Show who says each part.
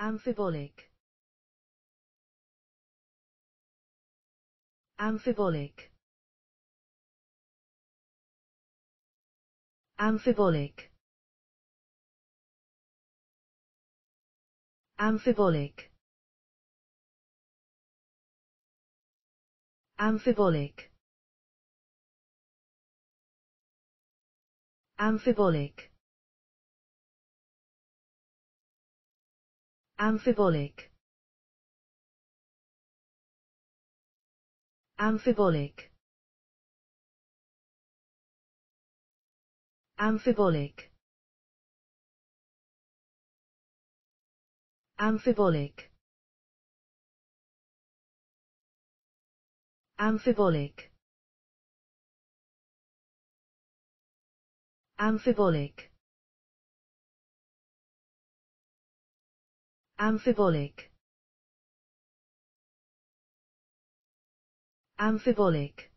Speaker 1: Amphibolic. Amphibolic. Amphibolic. Amphibolic. Amphibolic. Amphibolic. Amphibolic. Amphibolic. Amphibolic. Amphibolic. Amphibolic. Amphibolic. Amphibolic. Amphibolic.